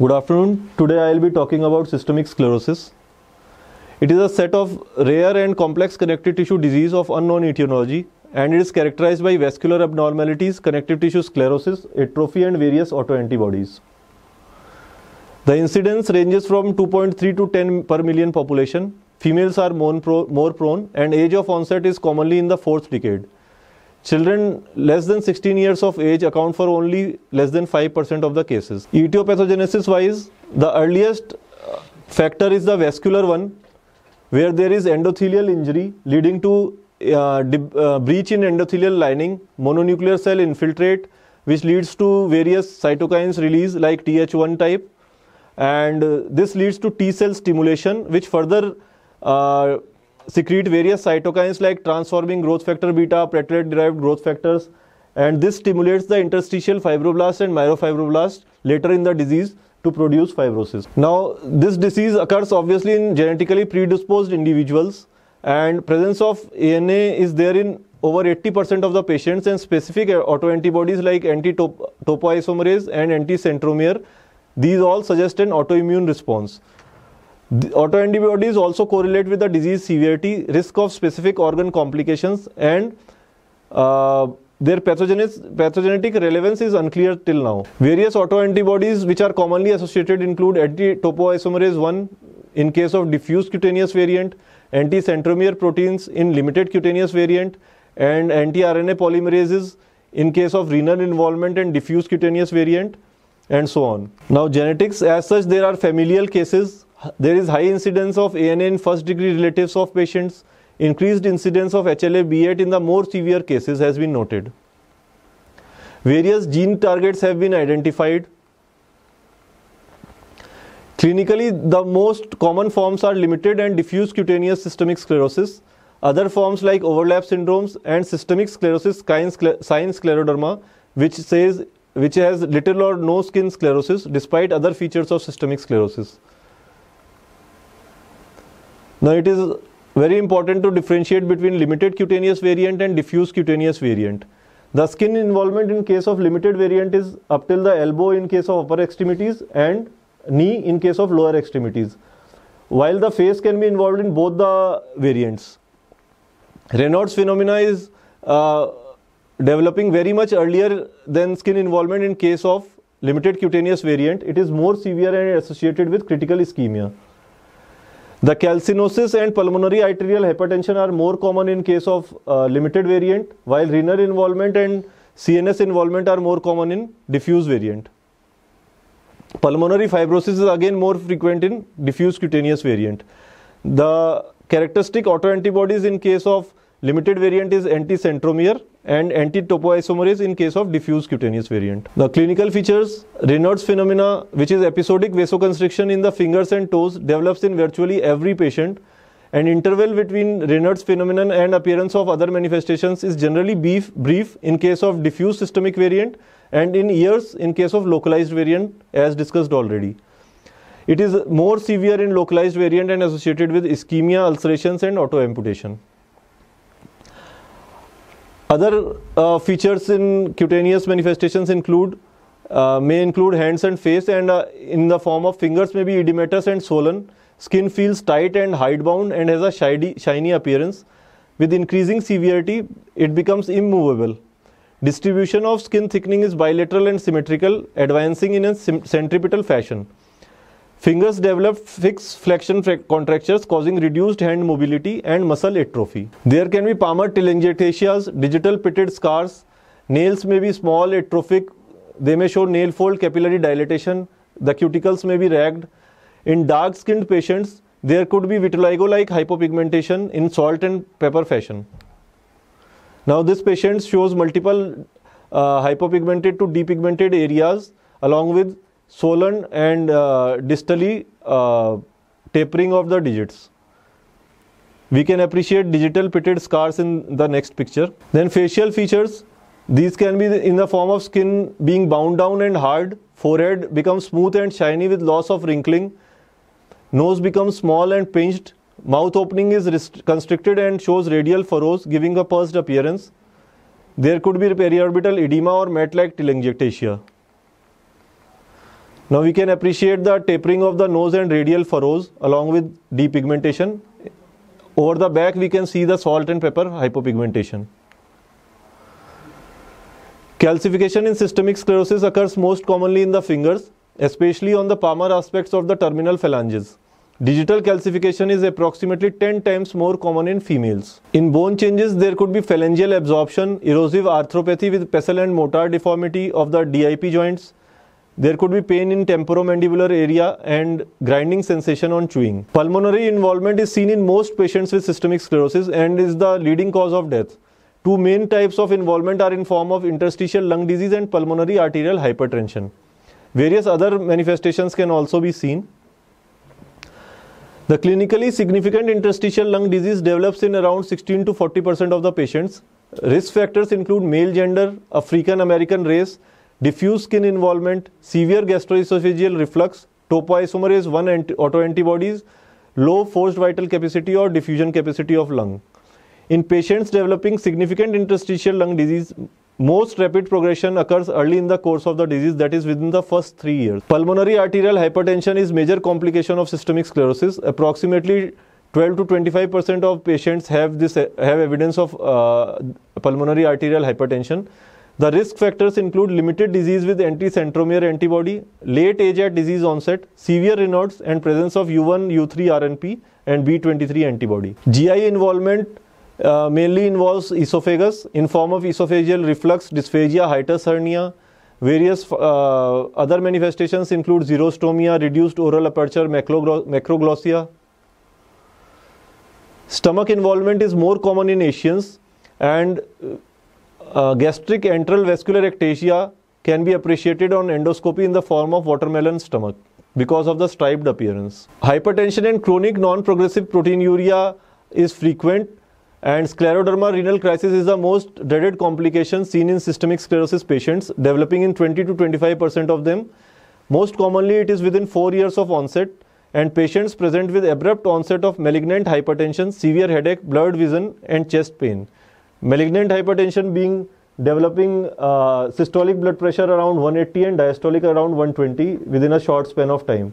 Good afternoon. Today I will be talking about systemic sclerosis. It is a set of rare and complex connective tissue disease of unknown etiology and it is characterized by vascular abnormalities, connective tissue sclerosis, atrophy and various autoantibodies. The incidence ranges from 2.3 to 10 per million population. Females are more, prone and age of onset is commonly in the fourth decade. Children less than 16 years of age account for only less than 5% of the cases. Etiopathogenesis wise, the earliest uh, factor is the vascular one where there is endothelial injury leading to uh, uh, breach in endothelial lining, mononuclear cell infiltrate, which leads to various cytokines release like Th1 type, and uh, this leads to T cell stimulation, which further uh, secrete various cytokines like transforming growth factor beta, platelet derived growth factors, and this stimulates the interstitial fibroblast and myofibroblast later in the disease to produce fibrosis. Now, this disease occurs obviously in genetically predisposed individuals and presence of ANA is there in over 80% of the patients and specific autoantibodies like anti-topoisomerase and anti-centromere, these all suggest an autoimmune response autoantibodies also correlate with the disease severity, risk of specific organ complications, and uh, their pathogenetic relevance is unclear till now. Various autoantibodies which are commonly associated include anti-topoisomerase 1 in case of diffuse cutaneous variant, anti-centromere proteins in limited cutaneous variant, and anti-RNA polymerases in case of renal involvement and diffuse cutaneous variant, and so on. Now genetics, as such there are familial cases there is high incidence of ANA in first degree relatives of patients. Increased incidence of HLA B8 in the more severe cases has been noted. Various gene targets have been identified. Clinically, the most common forms are limited and diffuse cutaneous systemic sclerosis. Other forms like overlap syndromes and systemic sclerosis sign scleroderma, which says which has little or no skin sclerosis despite other features of systemic sclerosis. Now it is very important to differentiate between limited cutaneous variant and diffuse cutaneous variant. The skin involvement in case of limited variant is up till the elbow in case of upper extremities and knee in case of lower extremities, while the face can be involved in both the variants. Reynolds phenomena is uh, developing very much earlier than skin involvement in case of limited cutaneous variant. It is more severe and associated with critical ischemia. The calcinosis and pulmonary arterial hypertension are more common in case of uh, limited variant, while renal involvement and CNS involvement are more common in diffuse variant. Pulmonary fibrosis is again more frequent in diffuse cutaneous variant. The characteristic autoantibodies in case of limited variant is anti-centromere and anti-topoisomerase in case of diffuse cutaneous variant. The clinical features, Reynolds phenomena, which is episodic vasoconstriction in the fingers and toes, develops in virtually every patient. An interval between Reynolds phenomenon and appearance of other manifestations is generally brief, brief in case of diffuse systemic variant and in years in case of localized variant as discussed already. It is more severe in localized variant and associated with ischemia, ulcerations and autoamputation. Other uh, features in cutaneous manifestations include uh, may include hands and face and uh, in the form of fingers may be edematous and swollen. Skin feels tight and hidebound and has a shiny, shiny appearance. With increasing severity, it becomes immovable. Distribution of skin thickening is bilateral and symmetrical, advancing in a centripetal fashion. Fingers develop fixed flexion contractures causing reduced hand mobility and muscle atrophy. There can be palmar telangiectasias, digital pitted scars. Nails may be small, atrophic. They may show nail fold, capillary dilatation. The cuticles may be ragged. In dark skinned patients, there could be vitiligo like hypopigmentation in salt and pepper fashion. Now, this patient shows multiple uh, hypopigmented to depigmented areas along with Solen and uh, distally uh, tapering of the digits. We can appreciate digital pitted scars in the next picture. Then facial features. These can be in the form of skin being bound down and hard. Forehead becomes smooth and shiny with loss of wrinkling. Nose becomes small and pinched. Mouth opening is constricted and shows radial furrows, giving a pursed appearance. There could be periorbital edema or mat-like telangiectasia. Now we can appreciate the tapering of the nose and radial furrows along with depigmentation. Over the back we can see the salt and pepper hypopigmentation. Calcification in systemic sclerosis occurs most commonly in the fingers, especially on the palmar aspects of the terminal phalanges. Digital calcification is approximately 10 times more common in females. In bone changes, there could be phalangeal absorption, erosive arthropathy with pessel and motor deformity of the DIP joints, there could be pain in temporomandibular area and grinding sensation on chewing. Pulmonary involvement is seen in most patients with systemic sclerosis and is the leading cause of death. Two main types of involvement are in form of interstitial lung disease and pulmonary arterial hypertension. Various other manifestations can also be seen. The clinically significant interstitial lung disease develops in around 16 to 40% of the patients. Risk factors include male gender, African American race, diffuse skin involvement, severe gastroesophageal reflux, topoisomerase 1 autoantibodies, low forced vital capacity or diffusion capacity of lung. In patients developing significant interstitial lung disease, most rapid progression occurs early in the course of the disease that is within the first 3 years. Pulmonary arterial hypertension is major complication of systemic sclerosis. Approximately 12 to 25% of patients have this have evidence of uh, pulmonary arterial hypertension. The risk factors include limited disease with anti-centromere antibody, late age at disease onset, severe Reynolds and presence of U1, U3 RNP and B23 antibody. GI involvement uh, mainly involves esophagus in form of esophageal reflux, dysphagia, hiatus hernia. Various uh, other manifestations include xerostomia, reduced oral aperture, macroglossia. Stomach involvement is more common in Asians and uh, uh, gastric enteral vascular ectasia can be appreciated on endoscopy in the form of watermelon stomach because of the striped appearance. Hypertension and chronic non-progressive proteinuria is frequent and scleroderma renal crisis is the most dreaded complication seen in systemic sclerosis patients developing in 20 to 25% of them. Most commonly it is within 4 years of onset and patients present with abrupt onset of malignant hypertension, severe headache, blurred vision and chest pain. Malignant hypertension being developing uh, systolic blood pressure around 180 and diastolic around 120 within a short span of time.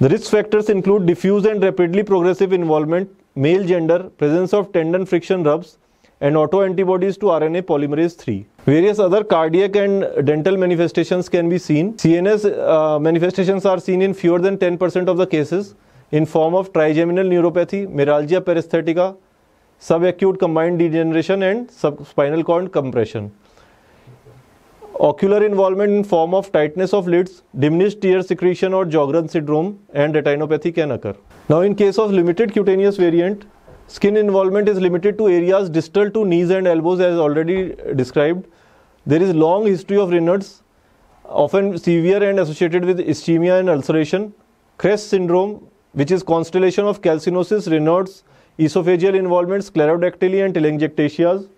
The risk factors include diffuse and rapidly progressive involvement, male gender, presence of tendon friction rubs, and autoantibodies to RNA polymerase 3. Various other cardiac and dental manifestations can be seen. CNS uh, manifestations are seen in fewer than 10% of the cases in form of trigeminal neuropathy, myalgia, paresthetica, subacute combined degeneration and spinal cord compression. Ocular involvement in form of tightness of lids, diminished tear secretion or Sjogren syndrome and retinopathy can occur. Now in case of limited cutaneous variant, skin involvement is limited to areas distal to knees and elbows as already described. There is long history of Raynaud's, often severe and associated with ischemia and ulceration. Kress syndrome, which is constellation of calcinosis, Raynaud's, esophageal involvement, sclerodactyly and telangiectasias.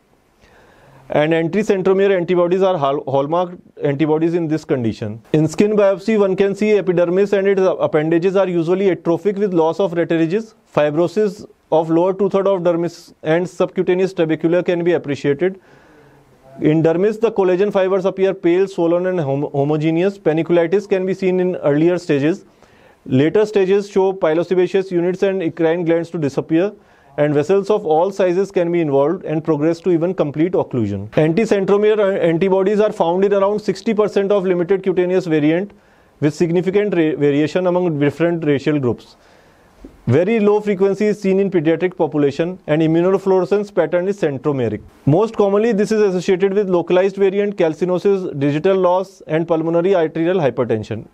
And anti-centromere antibodies are hallmark antibodies in this condition. In skin biopsy, one can see epidermis and its appendages are usually atrophic with loss of retirages. Fibrosis of lower two-third of dermis and subcutaneous trabecula can be appreciated. In dermis, the collagen fibers appear pale, swollen and hom homogeneous. Paniculitis can be seen in earlier stages. Later stages show pilosebaceous units and eccrine glands to disappear and vessels of all sizes can be involved and progress to even complete occlusion. Anticentromere uh, antibodies are found in around 60% of limited cutaneous variant with significant variation among different racial groups. Very low frequency is seen in pediatric population and immunofluorescence pattern is centromeric. Most commonly this is associated with localized variant calcinosis, digital loss and pulmonary arterial hypertension.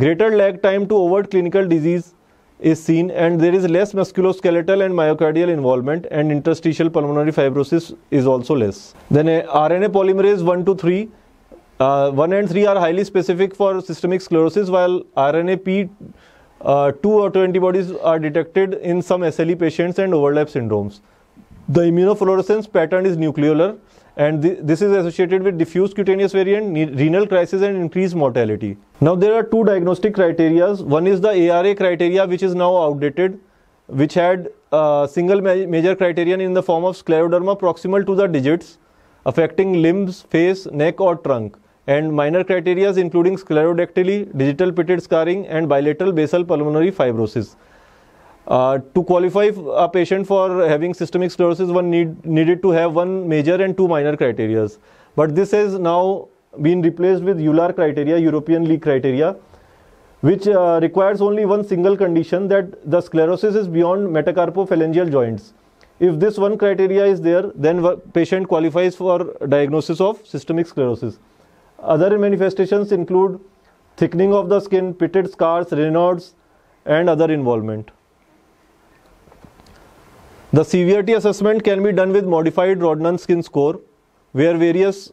Greater lag time to overt clinical disease is seen and there is less musculoskeletal and myocardial involvement and interstitial pulmonary fibrosis is also less. Then uh, RNA polymerase 1 to 3, uh, 1 and 3 are highly specific for systemic sclerosis while RNA P uh, two autoantibodies are detected in some SLE patients and overlap syndromes. The immunofluorescence pattern is nucleolar and th this is associated with diffuse cutaneous variant, renal crisis and increased mortality. Now there are two diagnostic criteria. One is the ARA criteria which is now outdated which had a uh, single ma major criterion in the form of scleroderma proximal to the digits affecting limbs, face, neck or trunk and minor criteria including sclerodactyly, digital pitted scarring and bilateral basal pulmonary fibrosis. Uh, to qualify a patient for having systemic sclerosis, one need, needed to have one major and two minor criteria. But this has now been replaced with EULAR criteria, European League criteria, which uh, requires only one single condition that the sclerosis is beyond metacarpophalangeal joints. If this one criteria is there, then patient qualifies for diagnosis of systemic sclerosis. Other manifestations include thickening of the skin, pitted scars, Raynaud's, and other involvement. The severity assessment can be done with modified Rodnan skin score, where various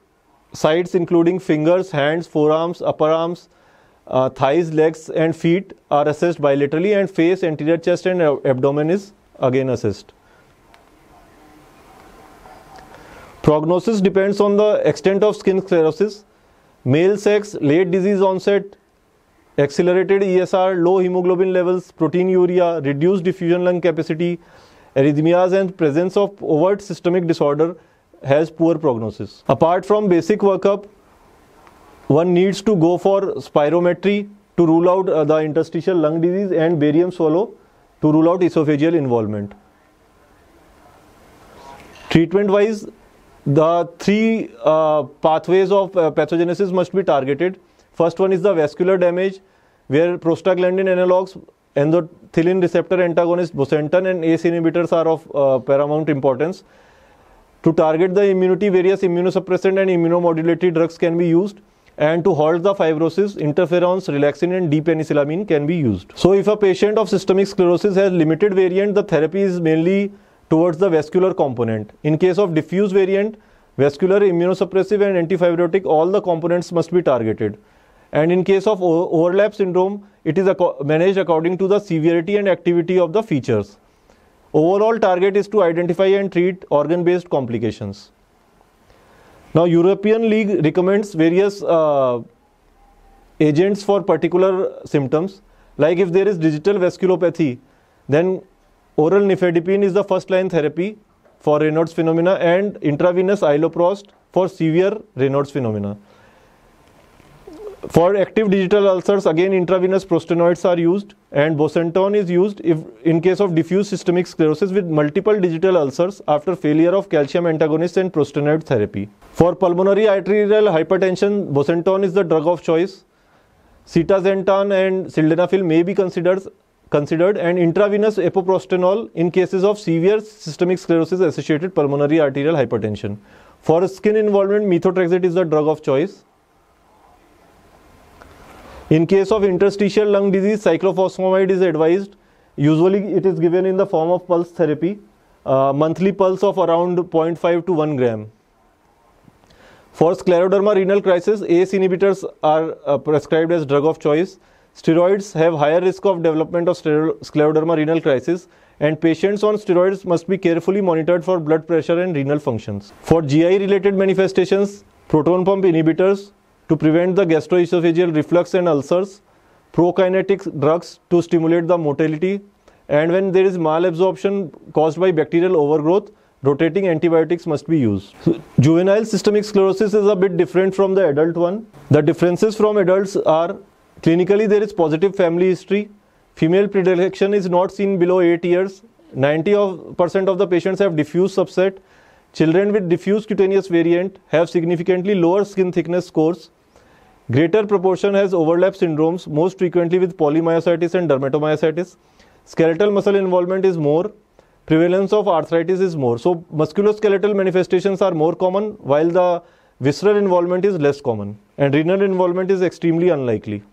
sites including fingers, hands, forearms, upper arms, uh, thighs, legs and feet are assessed bilaterally and face, anterior chest and abdomen is again assessed. Prognosis depends on the extent of skin sclerosis, male sex, late disease onset, accelerated ESR, low hemoglobin levels, proteinuria, reduced diffusion lung capacity, arrhythmias and presence of overt systemic disorder has poor prognosis. Apart from basic workup, one needs to go for spirometry to rule out uh, the interstitial lung disease and barium swallow to rule out esophageal involvement. Treatment wise, the three uh, pathways of uh, pathogenesis must be targeted. First one is the vascular damage, where prostaglandin analogs endothelin receptor antagonist bosentan and ACE inhibitors are of uh, paramount importance. To target the immunity, various immunosuppressant and immunomodulatory drugs can be used. And to halt the fibrosis, interferons, relaxin and D-penicillamine can be used. So if a patient of systemic sclerosis has limited variant, the therapy is mainly towards the vascular component. In case of diffuse variant, vascular, immunosuppressive and antifibrotic, all the components must be targeted. And in case of overlap syndrome, it is managed according to the severity and activity of the features. Overall target is to identify and treat organ-based complications. Now, European League recommends various uh, agents for particular symptoms. Like if there is digital vasculopathy, then oral nifedipine is the first line therapy for Reynolds phenomena and intravenous iloprost for severe Reynolds phenomena. For active digital ulcers, again intravenous prostenoids are used and bosentan is used if, in case of diffuse systemic sclerosis with multiple digital ulcers after failure of calcium antagonists and prostenoid therapy. For pulmonary arterial hypertension, bosentan is the drug of choice. Cetazentan and sildenafil may be considered considered and intravenous epoprostenol in cases of severe systemic sclerosis associated pulmonary arterial hypertension. For skin involvement, methotrexate is the drug of choice. In case of interstitial lung disease, cyclophosphamide is advised. Usually it is given in the form of pulse therapy, uh, monthly pulse of around 0.5 to 1 gram. For scleroderma renal crisis, ACE inhibitors are uh, prescribed as drug of choice. Steroids have higher risk of development of scleroderma renal crisis and patients on steroids must be carefully monitored for blood pressure and renal functions. For GI related manifestations, proton pump inhibitors, to prevent the gastroesophageal reflux and ulcers, prokinetic drugs to stimulate the motility, and when there is malabsorption caused by bacterial overgrowth, rotating antibiotics must be used. So, juvenile systemic sclerosis is a bit different from the adult one. The differences from adults are clinically there is positive family history, female predilection is not seen below 8 years, 90% of, of the patients have diffuse subset Children with diffuse cutaneous variant have significantly lower skin thickness scores. Greater proportion has overlap syndromes, most frequently with polymyositis and dermatomyositis. Skeletal muscle involvement is more. Prevalence of arthritis is more. So, musculoskeletal manifestations are more common, while the visceral involvement is less common. And renal involvement is extremely unlikely.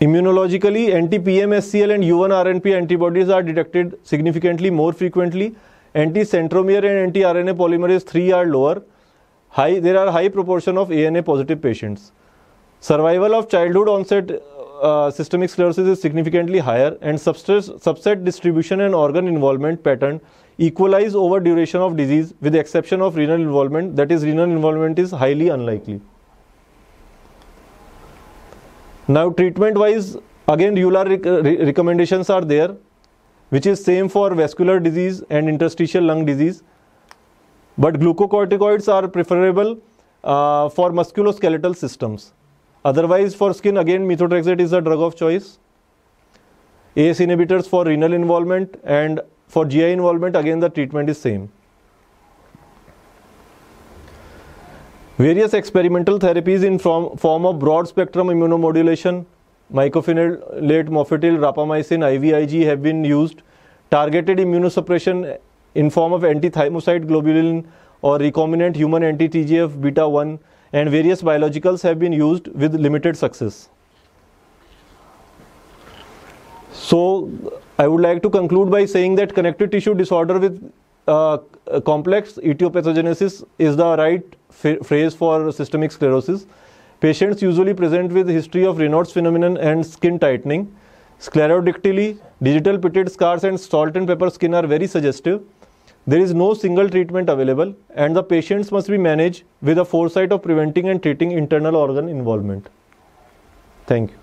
Immunologically, anti-PMSCL and U1RNP antibodies are detected significantly more frequently. Anti-centromere and anti-RNA polymerase 3 are lower. High, there are high proportion of ANA positive patients. Survival of childhood onset uh, systemic sclerosis is significantly higher and subset, subset distribution and organ involvement pattern equalize over duration of disease with the exception of renal involvement that is renal involvement is highly unlikely. Now treatment wise again EULAR rec recommendations are there which is same for vascular disease and interstitial lung disease but glucocorticoids are preferable uh, for musculoskeletal systems. Otherwise for skin again methotrexate is the drug of choice. ACE inhibitors for renal involvement and for GI involvement again the treatment is same. Various experimental therapies in form, form of broad spectrum immunomodulation, mycophenolate, mofetil, rapamycin, IVIG have been used. Targeted immunosuppression in form of anti-thymocyte globulin or recombinant human anti-TGF beta-1 and various biologicals have been used with limited success. So I would like to conclude by saying that connective tissue disorder with uh, complex etiopathogenesis is the right phrase for systemic sclerosis. Patients usually present with history of Raynaud's phenomenon and skin tightening. Sclerodactyly, digital pitted scars and salt and pepper skin are very suggestive. There is no single treatment available and the patients must be managed with a foresight of preventing and treating internal organ involvement. Thank you.